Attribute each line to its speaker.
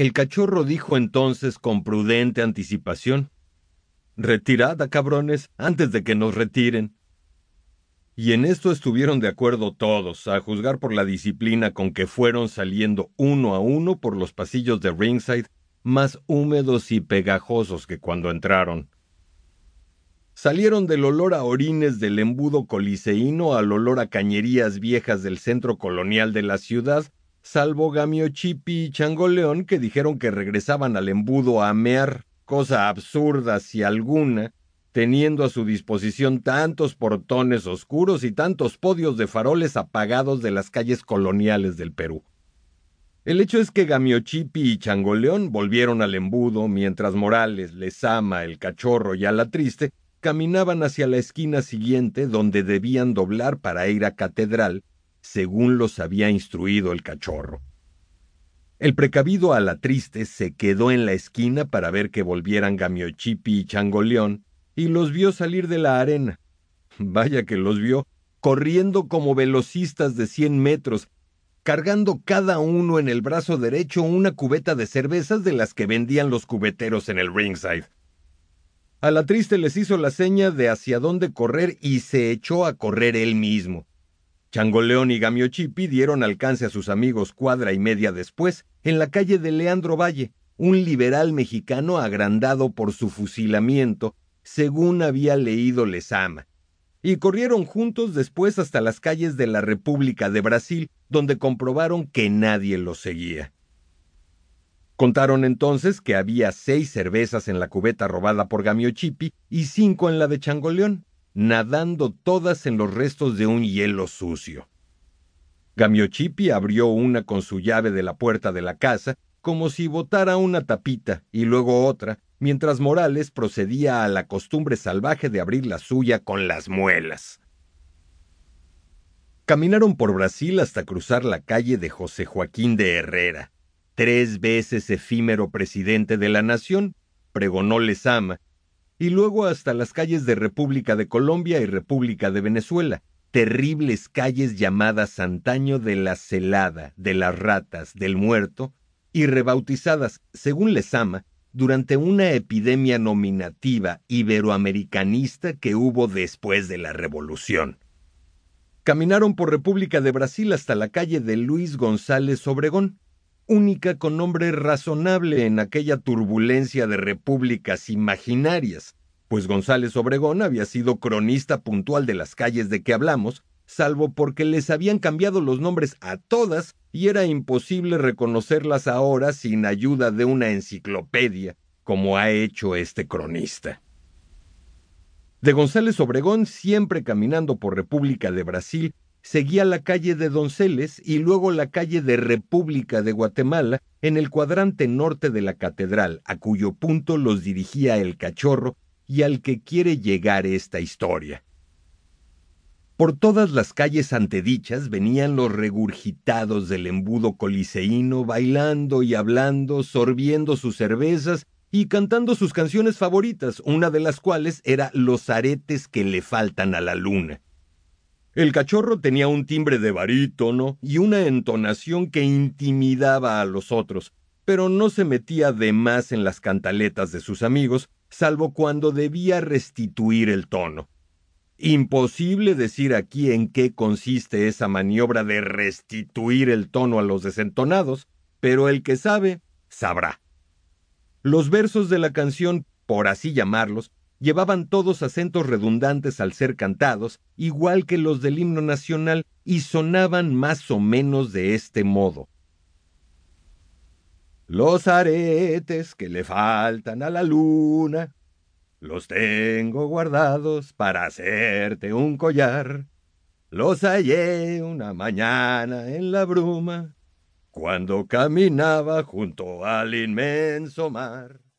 Speaker 1: El cachorro dijo entonces con prudente anticipación, Retirada, cabrones, antes de que nos retiren. Y en esto estuvieron de acuerdo todos, a juzgar por la disciplina con que fueron saliendo uno a uno por los pasillos de Ringside, más húmedos y pegajosos que cuando entraron. Salieron del olor a orines del embudo coliseíno al olor a cañerías viejas del centro colonial de la ciudad salvo Gamiochipi y Changoleón que dijeron que regresaban al embudo a amear, cosa absurda si alguna, teniendo a su disposición tantos portones oscuros y tantos podios de faroles apagados de las calles coloniales del Perú. El hecho es que Gamiochipi y Changoleón volvieron al embudo mientras Morales, Lezama, el cachorro y la Triste caminaban hacia la esquina siguiente donde debían doblar para ir a Catedral, según los había instruido el cachorro. El precavido a la triste se quedó en la esquina para ver que volvieran Gamiochipi y Changoleón, y los vio salir de la arena. Vaya que los vio, corriendo como velocistas de cien metros, cargando cada uno en el brazo derecho una cubeta de cervezas de las que vendían los cubeteros en el ringside. A la triste les hizo la seña de hacia dónde correr y se echó a correr él mismo. Changoleón y Gamiochipi dieron alcance a sus amigos cuadra y media después en la calle de Leandro Valle, un liberal mexicano agrandado por su fusilamiento, según había leído Lezama. Y corrieron juntos después hasta las calles de la República de Brasil, donde comprobaron que nadie los seguía. Contaron entonces que había seis cervezas en la cubeta robada por Gamiochipi y cinco en la de Changoleón, nadando todas en los restos de un hielo sucio. Gamiochipi abrió una con su llave de la puerta de la casa, como si botara una tapita y luego otra, mientras Morales procedía a la costumbre salvaje de abrir la suya con las muelas. Caminaron por Brasil hasta cruzar la calle de José Joaquín de Herrera. Tres veces efímero presidente de la nación, pregonó ama y luego hasta las calles de República de Colombia y República de Venezuela, terribles calles llamadas antaño de la celada, de las ratas, del muerto, y rebautizadas, según les ama, durante una epidemia nominativa iberoamericanista que hubo después de la Revolución. Caminaron por República de Brasil hasta la calle de Luis González Obregón, única con nombre razonable en aquella turbulencia de repúblicas imaginarias, pues González Obregón había sido cronista puntual de las calles de que hablamos, salvo porque les habían cambiado los nombres a todas y era imposible reconocerlas ahora sin ayuda de una enciclopedia, como ha hecho este cronista. De González Obregón, siempre caminando por República de Brasil, seguía la calle de Donceles y luego la calle de República de Guatemala en el cuadrante norte de la catedral, a cuyo punto los dirigía el cachorro y al que quiere llegar esta historia. Por todas las calles antedichas venían los regurgitados del embudo coliseíno bailando y hablando, sorbiendo sus cervezas y cantando sus canciones favoritas, una de las cuales era Los aretes que le faltan a la luna. El cachorro tenía un timbre de barítono y una entonación que intimidaba a los otros, pero no se metía de más en las cantaletas de sus amigos, salvo cuando debía restituir el tono. Imposible decir aquí en qué consiste esa maniobra de restituir el tono a los desentonados, pero el que sabe, sabrá. Los versos de la canción, por así llamarlos, llevaban todos acentos redundantes al ser cantados, igual que los del himno nacional, y sonaban más o menos de este modo. Los aretes que le faltan a la luna, los tengo guardados para hacerte un collar. Los hallé una mañana en la bruma, cuando caminaba junto al inmenso mar.